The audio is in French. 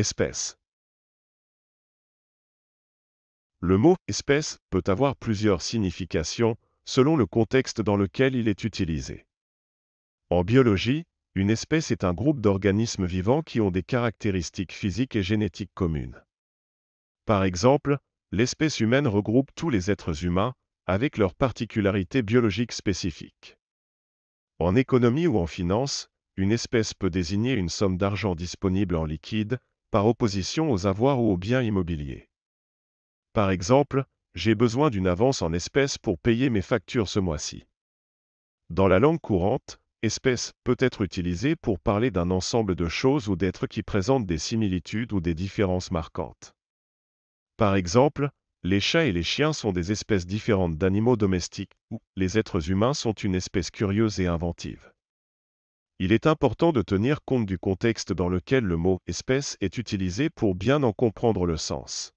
espèce. Le mot espèce peut avoir plusieurs significations selon le contexte dans lequel il est utilisé. En biologie, une espèce est un groupe d'organismes vivants qui ont des caractéristiques physiques et génétiques communes. Par exemple, l'espèce humaine regroupe tous les êtres humains, avec leurs particularités biologiques spécifiques. En économie ou en finance, une espèce peut désigner une somme d'argent disponible en liquide, par opposition aux avoirs ou aux biens immobiliers. Par exemple, j'ai besoin d'une avance en espèces pour payer mes factures ce mois-ci. Dans la langue courante, espèce peut être utilisée pour parler d'un ensemble de choses ou d'êtres qui présentent des similitudes ou des différences marquantes. Par exemple, les chats et les chiens sont des espèces différentes d'animaux domestiques, ou les êtres humains sont une espèce curieuse et inventive. Il est important de tenir compte du contexte dans lequel le mot espèce est utilisé pour bien en comprendre le sens.